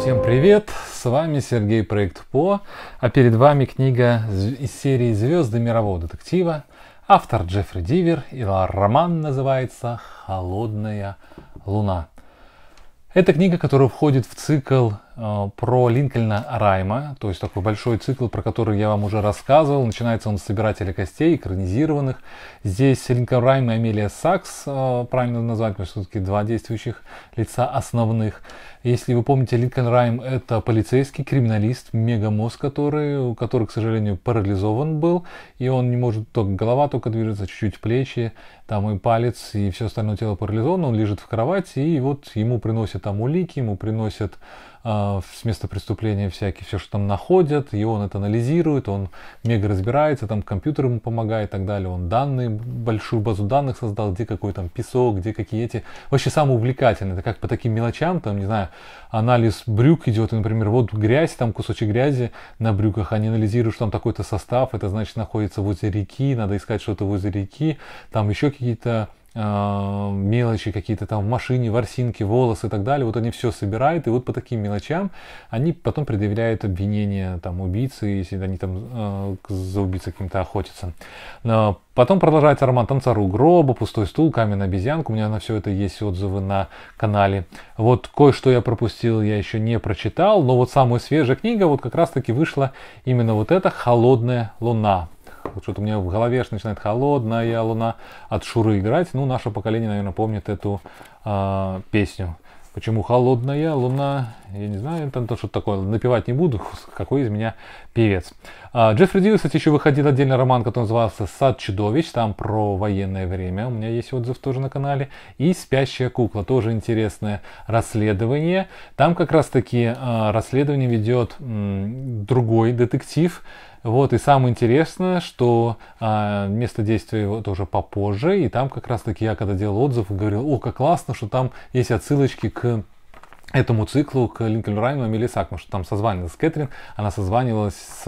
Всем привет! С вами Сергей Проект По, а перед вами книга из серии «Звезды мирового детектива». Автор Джеффри Дивер, и роман называется «Холодная луна». Это книга, которая входит в цикл Э, про Линкольна Райма, то есть такой большой цикл, про который я вам уже рассказывал. Начинается он с «Собирателя костей», экранизированных. Здесь Линкольн Райм и Амелия Сакс, э, правильно назвать, потому что все-таки два действующих лица основных. Если вы помните, Линкольн Райм – это полицейский, криминалист, мегамоз, который, который, к сожалению, парализован был, и он не может, только голова только движется, чуть-чуть плечи, там и палец, и все остальное тело парализовано, он лежит в кровати, и вот ему приносят там улики, ему приносят а, с места преступления всякие, все, что там находят, и он это анализирует, он мега разбирается, там компьютер ему помогает и так далее, он данные, большую базу данных создал, где какой там песок, где какие эти. Вообще самое увлекательное, это как по таким мелочам, там, не знаю, анализ брюк идет, и, например, вот грязь, там кусочек грязи на брюках, они анализируют, что там такой-то состав, это значит находится возле реки, надо искать что-то возле реки, там еще какие-то а, мелочи какие-то там в машине, ворсинки, волосы и так далее. Вот они все собирают, и вот по таким мелочам они потом предъявляют обвинение там убийцы, если они там э, за убийцей каким-то охотятся. Но а, потом продолжается роман «Танцору гроба», «Пустой стул», «Каменная обезьянку У меня на все это есть отзывы на канале. Вот кое-что я пропустил, я еще не прочитал, но вот самая свежая книга вот как раз-таки вышла именно вот эта «Холодная луна» вот что-то у меня в голове что начинает холодная луна от Шуры играть. Ну, наше поколение, наверное, помнит эту э, песню. Почему холодная луна? Я не знаю, там, то что такое. Напевать не буду, какой из меня певец. А, Джеффри Дилл, кстати, еще выходил отдельный роман, который назывался «Сад чудовищ», там про военное время, у меня есть отзыв тоже на канале, и «Спящая кукла», тоже интересное расследование. Там как раз-таки а, расследование ведет другой детектив, вот, и самое интересное, что э, место действия его тоже попозже, и там как раз-таки я, когда делал отзыв, говорил, о, как классно, что там есть отсылочки к этому циклу к Линкольну и Эмили Сак, потому что там созванивалась Кэтрин, она созванивалась с,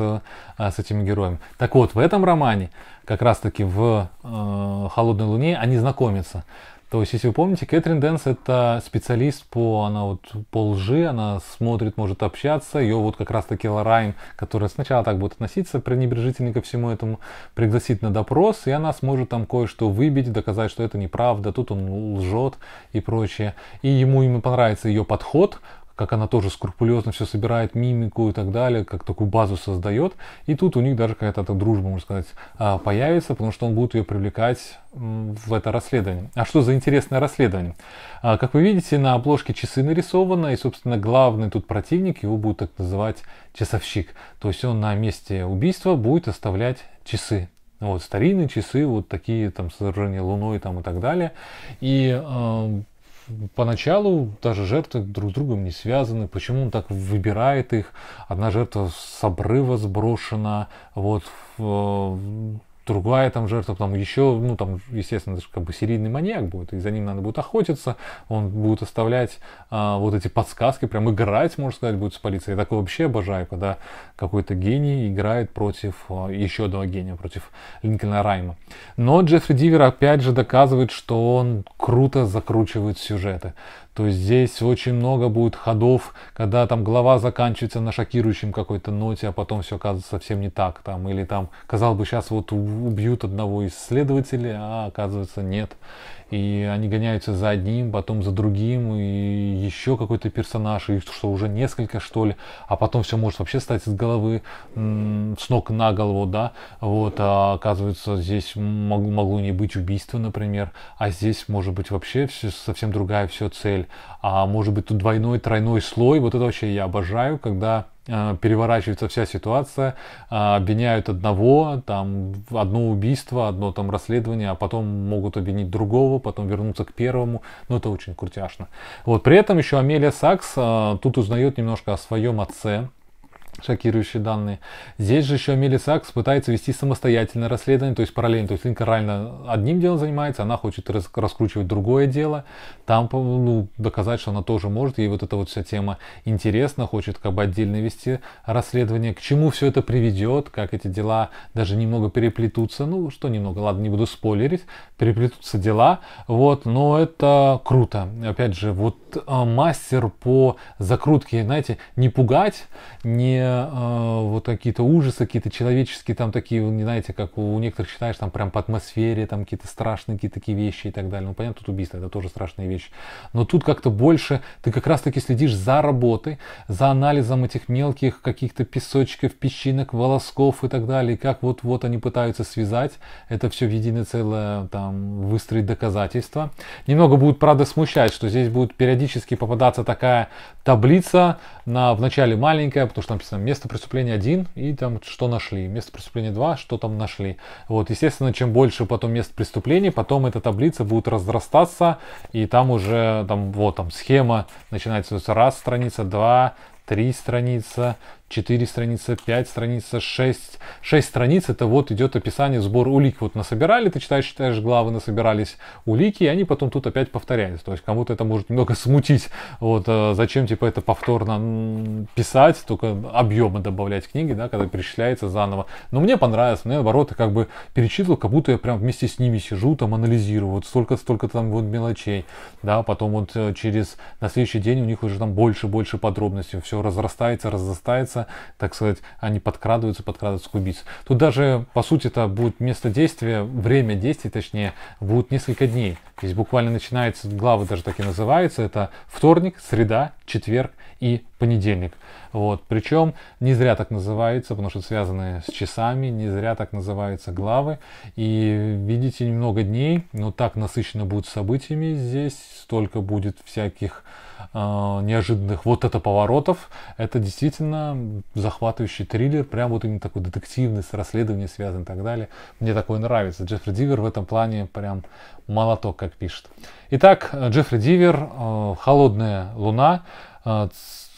э, с этими героями. Так вот, в этом романе, как раз-таки в э, «Холодной луне», они знакомятся. То есть, если вы помните, Кэтрин Дэнс это специалист по, она вот, по лжи, она смотрит, может общаться. Ее вот как раз таки Лорайн, которая сначала так будет относиться пренебрежительно ко всему этому, пригласит на допрос, и она сможет там кое-что выбить, доказать, что это неправда, тут он лжет и прочее. И ему именно понравится ее подход, как она тоже скрупулезно все собирает, мимику и так далее, как такую базу создает. И тут у них даже какая-то дружба, можно сказать, а, появится, потому что он будет ее привлекать в это расследование. А что за интересное расследование? А, как вы видите, на обложке часы нарисованы, и, собственно, главный тут противник, его будут так называть часовщик. То есть он на месте убийства будет оставлять часы. Вот старинные часы, вот такие там с луной там и так далее. И а, поначалу даже жертвы друг с другом не связаны. Почему он так выбирает их? Одна жертва с обрыва сброшена, вот другая там жертва, там еще, ну там, естественно, это же как бы серийный маньяк будет, и за ним надо будет охотиться, он будет оставлять а, вот эти подсказки, прям играть, можно сказать, будет с полицией. Я такое вообще обожаю, когда какой-то гений играет против а, еще одного гения, против Линкольна Райма. Но Джеффри Дивер опять же доказывает, что он круто закручивает сюжеты то здесь очень много будет ходов, когда там глава заканчивается на шокирующем какой-то ноте, а потом все оказывается совсем не так. Там, или там, казалось бы, сейчас вот убьют одного из следователей, а оказывается нет и они гоняются за одним, потом за другим, и еще какой-то персонаж, и что уже несколько, что ли, а потом все может вообще стать с головы, с ног на голову, да, вот, а оказывается, здесь мог, могло не быть убийства, например, а здесь может быть вообще все, совсем другая все цель, а может быть тут двойной, тройной слой, вот это вообще я обожаю, когда Э, переворачивается вся ситуация, э, обвиняют одного, там одно убийство, одно там расследование, а потом могут обвинить другого, потом вернуться к первому, но ну, это очень крутяшно. Вот при этом еще Амелия Сакс э, тут узнает немножко о своем отце, шокирующие данные. Здесь же еще Мели Сакс пытается вести самостоятельное расследование, то есть параллельно. То есть Линка реально одним делом занимается, она хочет раскручивать другое дело, там ну, доказать, что она тоже может, ей вот эта вот вся тема интересна, хочет как бы отдельно вести расследование, к чему все это приведет, как эти дела даже немного переплетутся, ну что немного, ладно, не буду спойлерить, переплетутся дела, вот, но это круто. Опять же, вот а, мастер по закрутке, знаете, не пугать, не не э, вот какие-то ужасы, какие-то человеческие там такие, ну, не знаете, как у некоторых считаешь, там прям по атмосфере, там какие-то страшные какие-то такие вещи и так далее. Ну, понятно, тут убийство, это тоже страшная вещь. Но тут как-то больше ты как раз-таки следишь за работой, за анализом этих мелких каких-то песочков, песчинок, волосков и так далее. И как вот-вот они пытаются связать это все в единое целое, там, выстроить доказательства. Немного будет, правда, смущать, что здесь будет периодически попадаться такая таблица, на, вначале маленькая, потому что там написано место преступления 1 и там что нашли, место преступления 2, что там нашли. Вот, естественно, чем больше потом мест преступлений, потом эта таблица будет разрастаться, и там уже, там, вот, там схема начинается раз страница, два, три страница, 4 страницы, 5 страниц, 6. 6 страниц это вот идет описание, сбор улик. Вот насобирали, ты читаешь, читаешь главы, насобирались улики, и они потом тут опять повторяются. То есть кому-то это может немного смутить. Вот э, зачем типа это повторно писать, только объема добавлять книги, да, когда перечисляется заново. Но мне понравилось, мне наоборот, как бы перечитывал, как будто я прям вместе с ними сижу, там анализирую, вот столько-столько там вот мелочей, да, потом вот э, через на следующий день у них уже там больше-больше подробностей, все разрастается, разрастается, так сказать, они подкрадываются, подкрадываются к убийце. Тут даже, по сути, это будет место действия, время действий, точнее, будут несколько дней. То есть буквально начинается, главы даже так и называются, это вторник, среда, четверг и понедельник. Вот. Причем не зря так называется, потому что связаны с часами, не зря так называются главы. И видите, немного дней, но так насыщенно будет событиями здесь, столько будет всяких а, неожиданных вот это поворотов. Это действительно захватывающий триллер, прям вот именно такой детективный, с расследованием связан и так далее. Мне такое нравится. Джеффри Дивер в этом плане прям молоток, как пишет. Итак, э, Джеффри Дивер э, «Холодная луна» А,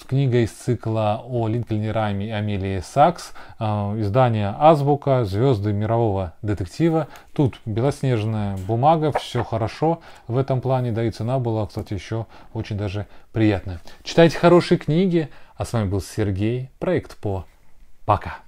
книга из цикла о Линкольне Райме и Амелии Сакс, а, издание «Азбука», «Звезды мирового детектива». Тут белоснежная бумага, все хорошо в этом плане, да и цена была, кстати, еще очень даже приятная. Читайте хорошие книги, а с вами был Сергей, проект по «Пока».